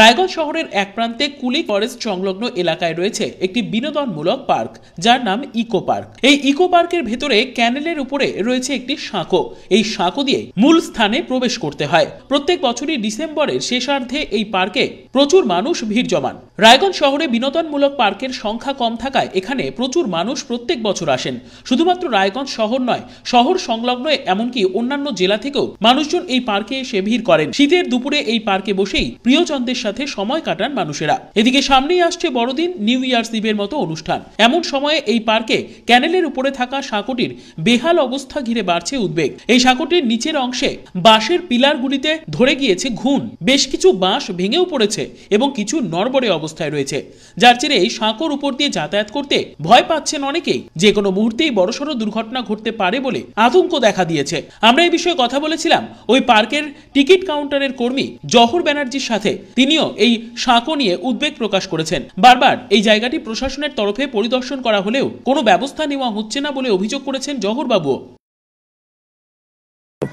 রায়গঞ্জ শহরের এক প্রান্তে কুলি ফরেস্ট সংলগ্ন এলাকায় রয়েছে একটি বিনোদনমূলক পার্ক যার নাম ইকো পার্ক এই ইকো পার্কের ভেতরে ক্যানেলের উপরে রয়েছে একটি সাঁকো এই সাঁকো দিয়ে মূল স্থানে প্রবেশ করতে হয় প্রত্যেক বছরই ডিসেম্বরের শেষার্ধে এই পার্কে প্রচুর মানুষ ভিড় জমান রায়গঞ্জ শহরে বিনোদনমূলক পার্কের সংখ্যা কম থাকায় এখানে প্রচুর মানুষ প্রত্যেক বছর আসেন শুধুমাত্র রায়গঞ্জ শহর নয় শহর সংলগ্ন এমনকি অন্যান্য জেলা থেকেও মানুষজন এই পার্কে এসে ভিড় করেন শীতের দুপুরে এই পার্কে বসেই প্রিয়জনদের সাথে সময় কাটান মানুষেরা এদিকে সামনেই আসছে বড়দিন নিউ ইয়ার্স ইভের মতো অনুষ্ঠান এমন সময়ে এই পার্কে ক্যানেলের উপরে থাকা সাঁকোটির বেহাল অবস্থা ঘিরে বাড়ছে উদ্বেগ এই সাঁকোটির নিচের অংশে বাঁশের পিলারগুলিতে ধরে গিয়েছে ঘুণ বেশ কিছু বাঁশ ভেঙেও পড়েছে এবং কিছু নরবরে অবস্থায় রয়েছে যার চেয়ে এই সাঁকোর উপর দিয়ে যাতায়াত করতে ভয় পাচ্ছেন অনেকেই যে কোনো মুহূর্তেই বড়সড় দুর্ঘটনা ঘটতে পারে বলে আতঙ্ক দেখা দিয়েছে আমরা এই বিষয়ে কথা বলেছিলাম ওই পার্কের টিকিট কাউন্টারের কর্মী জহর ব্যানার্জির সাথে তিনি তিনিও এই সাঁকো নিয়ে উদ্বেগ প্রকাশ করেছেন বারবার এই জায়গাটি প্রশাসনের তরফে পরিদর্শন করা হলেও কোনো ব্যবস্থা নেওয়া হচ্ছে না বলে অভিযোগ করেছেন জহরবাবু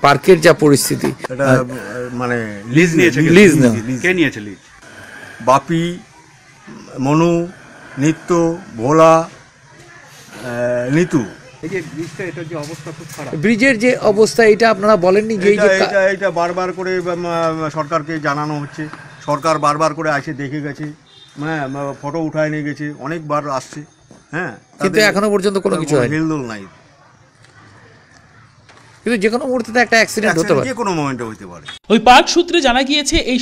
পার্কের যা পরিস্থিতি মানে লিজ নিয়েছে লিজ না কে নিয়েছে লিজ বাপি মনু নিত্য ভোলা নিতু ব্রিজের যে অবস্থা এটা আপনারা বলেননি যে এটা বারবার করে সরকারকে জানানো হচ্ছে সরকার বারবার করে আসে দেখে গেছে হ্যাঁ মানে, ফটো মানে, উঠায় নিয়ে গেছে অনেকবার আসছে হ্যাঁ কিন্তু এখনো পর্যন্ত কোনো কিছু হেলদোল নাই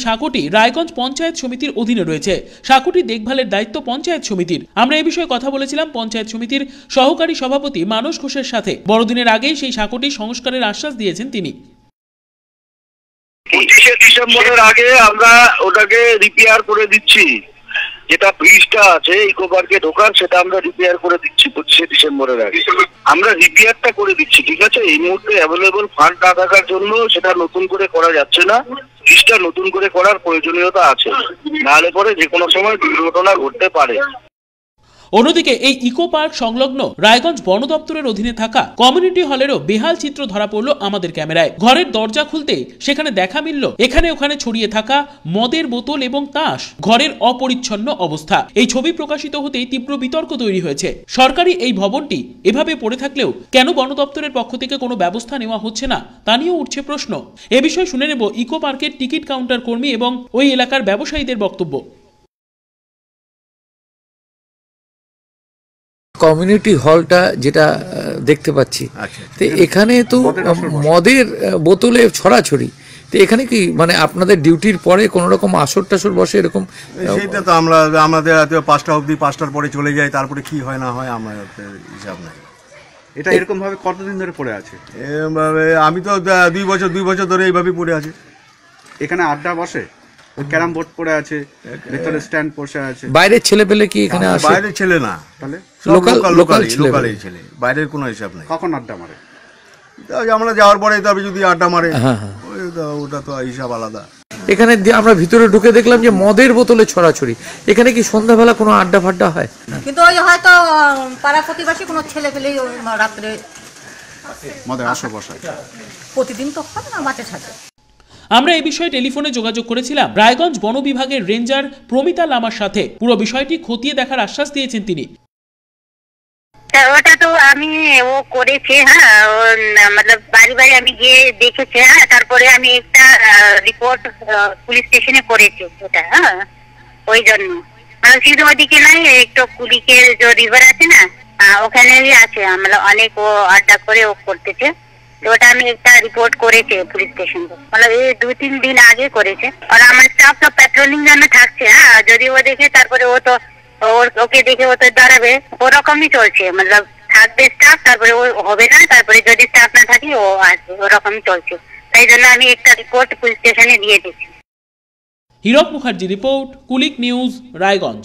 সাঁকোটি রায়গঞ্জ পঞ্চায়েত সমিতির অধীনে রয়েছে সাঁকোটি দেখভালের দায়িত্ব পঞ্চায়েত সমিতির আমরা এই বিষয়ে কথা বলেছিলাম পঞ্চায়েত সমিতির সহকারী সভাপতি মানস ঘোষের সাথে বড়দিনের আগেই সেই সাঁকোটি সংস্কারের আশ্বাস দিয়েছেন তিনি পঁচিশে ডিসেম্বরের আগে আমরা ওটাকে রিপেয়ার করে দিচ্ছি যেটা ব্রিজটা আছে ইকো পার্কে ঢোকার সেটা আমরা রিপেয়ার করে দিচ্ছি পঁচিশে ডিসেম্বরের আগে আমরা রিপেয়ারটা করে দিচ্ছি ঠিক আছে এই মুহূর্তে অ্যাভেলেবল ফান্ড না থাকার জন্য সেটা নতুন করে করা যাচ্ছে না ব্রিজটা নতুন করে করার প্রয়োজনীয়তা আছে নাহলে পরে যে কোনো সময় দুর্ঘটনা ঘটতে পারে অন্যদিকে এই ইকো পার্ক সংলগ্ন রায়গঞ্জ বন দপ্তরের অধীনে থাকা কমিউনিটি হলেরও বেহাল চিত্র ধরা পড়লো আমাদের ক্যামেরায় ঘরের দরজা খুলতে সেখানে দেখা মিলল এখানে ওখানে ছড়িয়ে থাকা মদের বোতল এবং তাস ঘরের অপরিচ্ছন্ন অবস্থা এই ছবি প্রকাশিত হতেই তীব্র বিতর্ক তৈরি হয়েছে সরকারি এই ভবনটি এভাবে পড়ে থাকলেও কেন বন দপ্তরের পক্ষ থেকে কোনো ব্যবস্থা নেওয়া হচ্ছে না তা নিয়েও উঠছে প্রশ্ন এ বিষয়ে শুনে নেব ইকো পার্কের টিকিট কাউন্টার কর্মী এবং ওই এলাকার ব্যবসায়ীদের বক্তব্য কমিউনিটি হলটা যেটা দেখতে পাচ্ছি আচ্ছা। তো এখানে তো মদের বোতলে ছড়াছড়ি তো এখানে কি মানে আপনাদের ডিউটির পরে কোনো রকম আসর টাসর বসে এরকম সেটা তো আমরা আমাদের পাঁচটা অবধি পাঁচটার পরে চলে যাই তারপরে কি হয় না হয় আমার হিসাব নাই এটা এরকম ভাবে কতদিন ধরে পড়ে আছে মানে আমি তো দুই বছর দুই বছর ধরে এইভাবেই পড়ে আছে এখানে আড্ডা বসে ক্যারাম বোর্ড পড়ে আছে ভেতরে স্ট্যান্ড বসে আছে বাইরের ছেলে পেলে কি এখানে আসে বাইরের ছেলে না তাহলে লোকাল লোকাল ছেলে বাইরের কোনো হিসাব নেই কখন আড্ডা মারে আমরা যাওয়ার পরে তবে যদি আড্ডা মারে হ্যাঁ, হ্যাঁ। ওটা তো হিসাব আলাদা এখানে আমরা ভিতরে ঢুকে দেখলাম যে মদের বোতলে ছড়াছড়ি এখানে কি সন্ধ্যাবেলা কোনো আড্ডা ফাড্ডা হয় কিন্তু ওই হয়তো পাড়া কোনো ছেলে পেলেই রাত্রে মদের আসর বসায় প্রতিদিন তো হয় না মাঠে থাকে আমরা এই বিষয়ে টেলিফোনে যোগাযোগ করেছিলাম রায়গঞ্জ বন বিভাগের রেঞ্জার প্রমিতা লামার সাথে পুরো বিষয়টি খতিয়ে দেখার আশ্বাস দিয়েছেন তিনি ওটা তো আমি ও করেছে হ্যাঁ মতলব বাড়ি বাড়ি আমি গিয়ে দেখেছি হ্যাঁ তারপরে আমি একটা রিপোর্ট পুলিশ স্টেশনে করেছি ওটা হ্যাঁ ওই জন্য মানে শুধু ওদিকে নাই একটু কুলিকের যে রিভার আছে না ওখানে আছে আমরা অনেক ও আড্ডা করে ও করতেছে তো ওটা আমি একটা রিপোর্ট করেছে পুলিশ স্টেশন এই দু তিন দিন আগে করেছে আর আমার স্টাফটা প্যাট্রোলিং যেন থাকছে হ্যাঁ যদি ও দেখে তারপরে ও তো ওকে দেখে ও তো দাঁড়াবে ওরকমই চলছে মানে থাকবে স্টাফ তারপরে ও হবে না তারপরে যদি স্টাফ না থাকে ও আসবে ওরকমই চলছে তাই জন্য আমি একটা রিপোর্ট পুলিশ স্টেশনে দিয়ে দিচ্ছি হীরক মুখার্জি রিপোর্ট কুলিক নিউজ রায়গঞ্জ